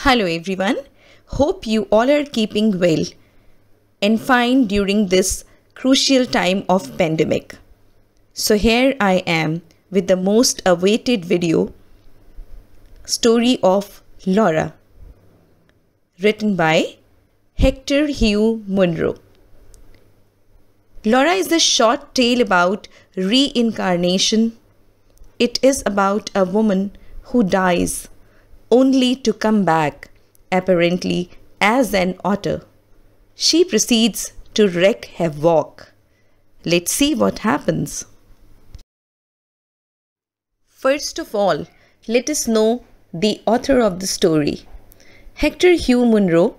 Hello everyone. Hope you all are keeping well and fine during this crucial time of pandemic. So here I am with the most awaited video Story of Laura written by Hector Hugh Munro. Laura is a short tale about reincarnation. It is about a woman who dies only to come back, apparently as an otter. She proceeds to wreck her walk. Let's see what happens. First of all, let us know the author of the story. Hector Hugh Munro,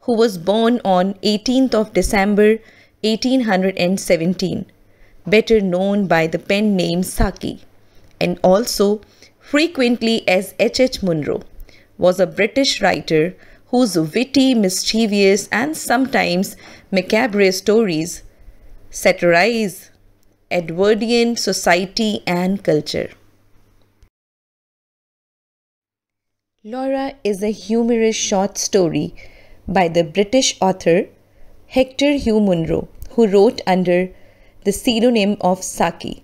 who was born on 18th of December 1817, better known by the pen name Saki, and also frequently as H. H. Munro, was a British writer whose witty, mischievous, and sometimes macabre stories satirize Edwardian society and culture. Laura is a humorous short story by the British author Hector Hugh Munro, who wrote under the pseudonym of Saki.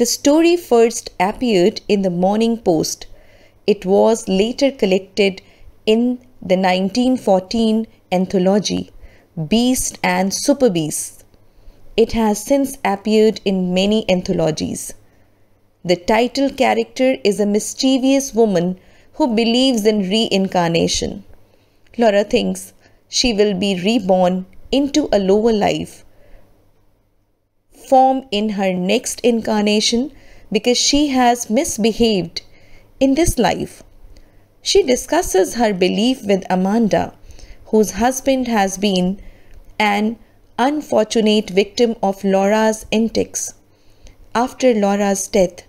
The story first appeared in the Morning Post. It was later collected in the 1914 anthology Beast and Super Beast. It has since appeared in many anthologies. The title character is a mischievous woman who believes in reincarnation. Laura thinks she will be reborn into a lower life form in her next incarnation because she has misbehaved in this life. She discusses her belief with Amanda, whose husband has been an unfortunate victim of Laura's antics. After Laura's death,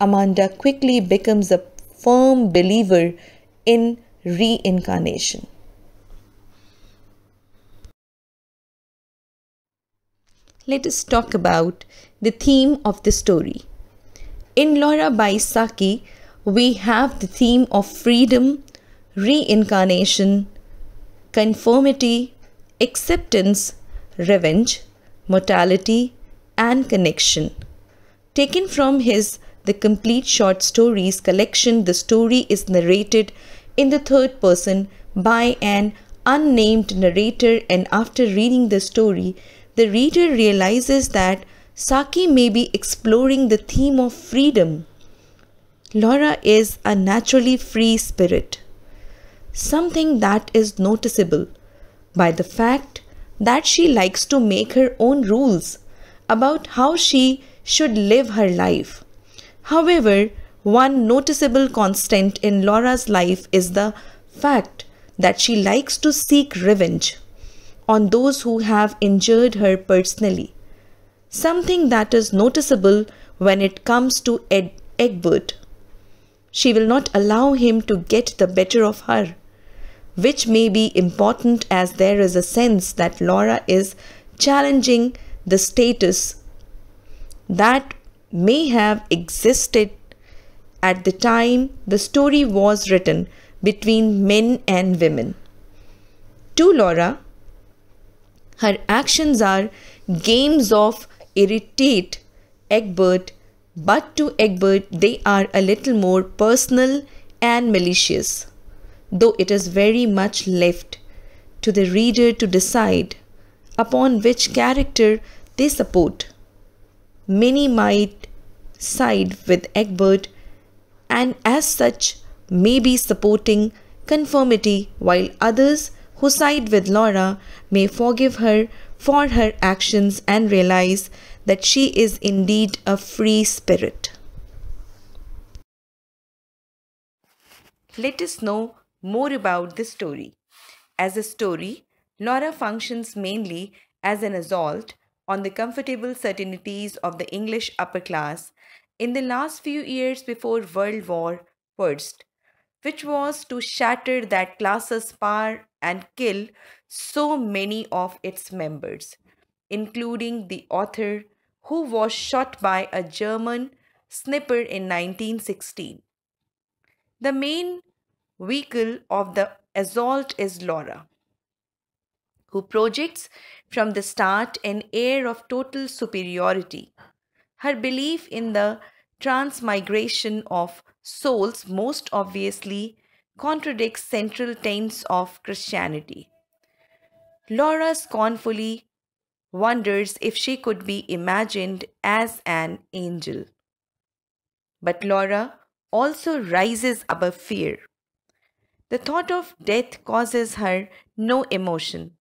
Amanda quickly becomes a firm believer in reincarnation. let us talk about the theme of the story. In Laura Baisaki, Saki, we have the theme of freedom, reincarnation, conformity, acceptance, revenge, mortality, and connection. Taken from his The Complete Short Stories collection, the story is narrated in the third person by an unnamed narrator and after reading the story, the reader realizes that Saki may be exploring the theme of freedom. Laura is a naturally free spirit, something that is noticeable by the fact that she likes to make her own rules about how she should live her life. However, one noticeable constant in Laura's life is the fact that she likes to seek revenge on those who have injured her personally. Something that is noticeable when it comes to Ed Egbert. She will not allow him to get the better of her, which may be important as there is a sense that Laura is challenging the status that may have existed at the time the story was written between men and women. To Laura, her actions are games of irritate Egbert, but to Egbert they are a little more personal and malicious, though it is very much left to the reader to decide upon which character they support. Many might side with Egbert and as such may be supporting conformity while others who side with Laura may forgive her for her actions and realize that she is indeed a free spirit. Let us know more about the story. As a story, Laura functions mainly as an assault on the comfortable certainties of the English upper class in the last few years before World War I, which was to shatter that class's power and kill so many of its members, including the author who was shot by a German sniper in 1916. The main vehicle of the assault is Laura, who projects from the start an air of total superiority. Her belief in the transmigration of souls most obviously contradicts central tenets of Christianity. Laura scornfully wonders if she could be imagined as an angel. But Laura also rises above fear. The thought of death causes her no emotion.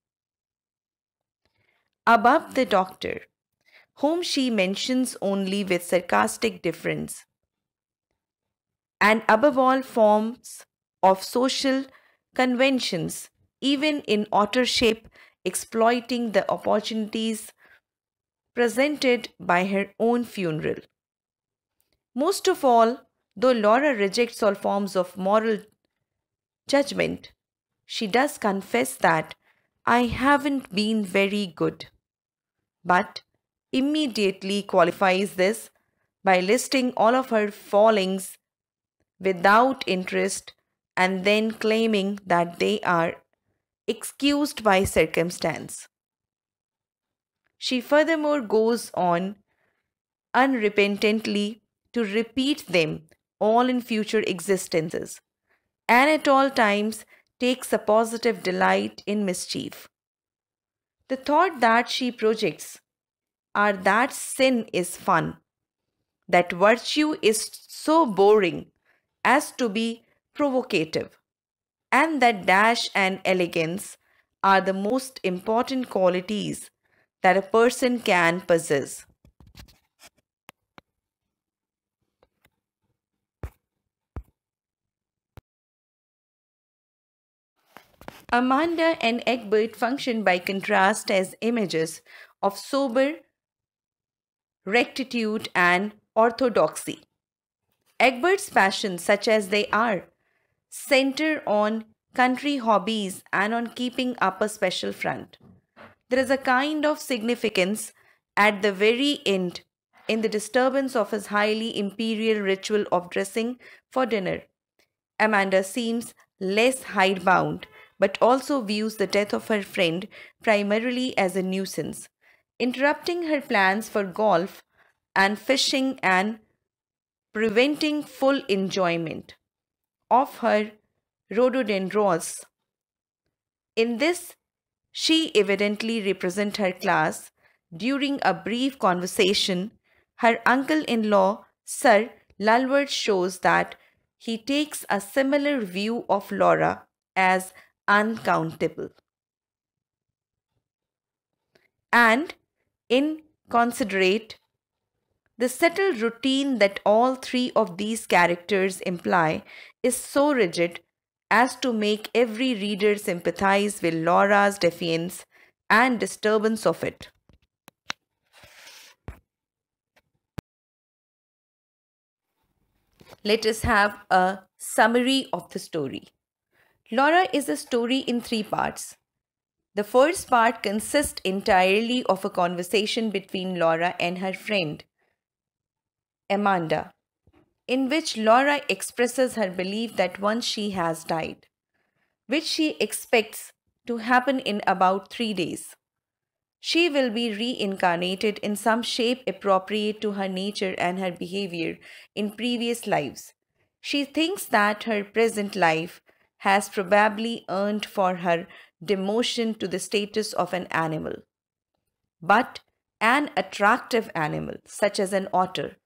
Above the doctor, whom she mentions only with sarcastic deference, and above all forms of social conventions, even in authorship, exploiting the opportunities presented by her own funeral. Most of all, though Laura rejects all forms of moral judgment, she does confess that I haven't been very good. But immediately qualifies this by listing all of her fallings without interest and then claiming that they are excused by circumstance. She furthermore goes on unrepentantly to repeat them all in future existences, and at all times takes a positive delight in mischief. The thought that she projects are that sin is fun, that virtue is so boring as to be provocative. And that dash and elegance are the most important qualities that a person can possess. Amanda and Egbert function by contrast as images of sober rectitude and orthodoxy. Egbert's passions, such as they are, center on country hobbies and on keeping up a special front. There is a kind of significance at the very end in the disturbance of his highly imperial ritual of dressing for dinner. Amanda seems less hidebound, but also views the death of her friend primarily as a nuisance, interrupting her plans for golf and fishing and preventing full enjoyment of her rhododendrons. In this, she evidently represents her class. During a brief conversation, her uncle-in-law, Sir Lulworth, shows that he takes a similar view of Laura as uncountable. And inconsiderate the settled routine that all three of these characters imply is so rigid as to make every reader sympathize with Laura's defiance and disturbance of it. Let us have a summary of the story. Laura is a story in three parts. The first part consists entirely of a conversation between Laura and her friend Amanda, in which Laura expresses her belief that once she has died, which she expects to happen in about three days, she will be reincarnated in some shape appropriate to her nature and her behavior in previous lives. She thinks that her present life has probably earned for her demotion to the status of an animal. But an attractive animal, such as an otter,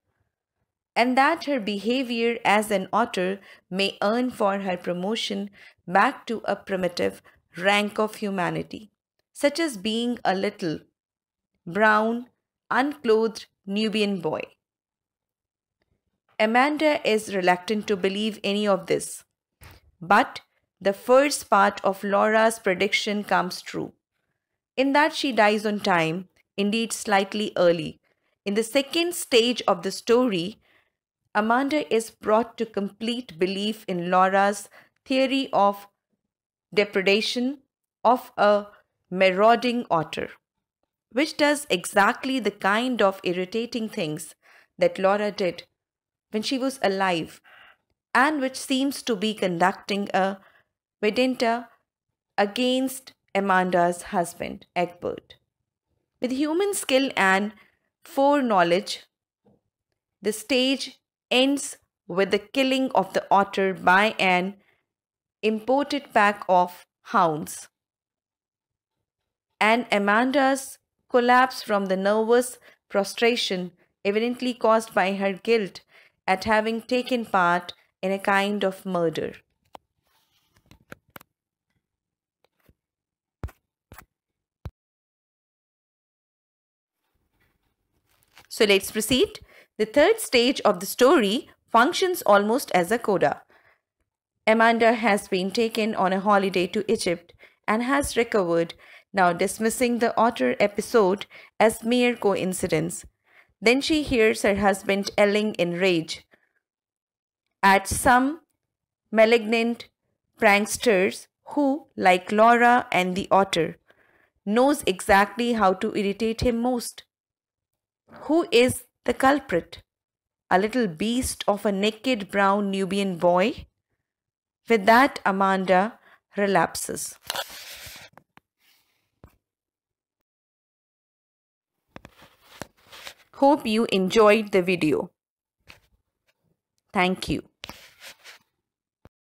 and that her behavior as an otter may earn for her promotion back to a primitive rank of humanity, such as being a little, brown, unclothed Nubian boy. Amanda is reluctant to believe any of this, but the first part of Laura's prediction comes true, in that she dies on time, indeed slightly early. In the second stage of the story, Amanda is brought to complete belief in Laura's theory of depredation of a marauding otter, which does exactly the kind of irritating things that Laura did when she was alive and which seems to be conducting a vendetta against Amanda's husband, Egbert. With human skill and foreknowledge, the stage ends with the killing of the otter by an imported pack of hounds. And Amanda's collapse from the nervous prostration evidently caused by her guilt at having taken part in a kind of murder. So let's proceed. The third stage of the story functions almost as a coda. Amanda has been taken on a holiday to Egypt and has recovered, now dismissing the otter episode as mere coincidence. Then she hears her husband yelling in rage at some malignant pranksters who, like Laura and the otter, knows exactly how to irritate him most. Who is the culprit, a little beast of a naked brown Nubian boy. With that, Amanda relapses. Hope you enjoyed the video. Thank you.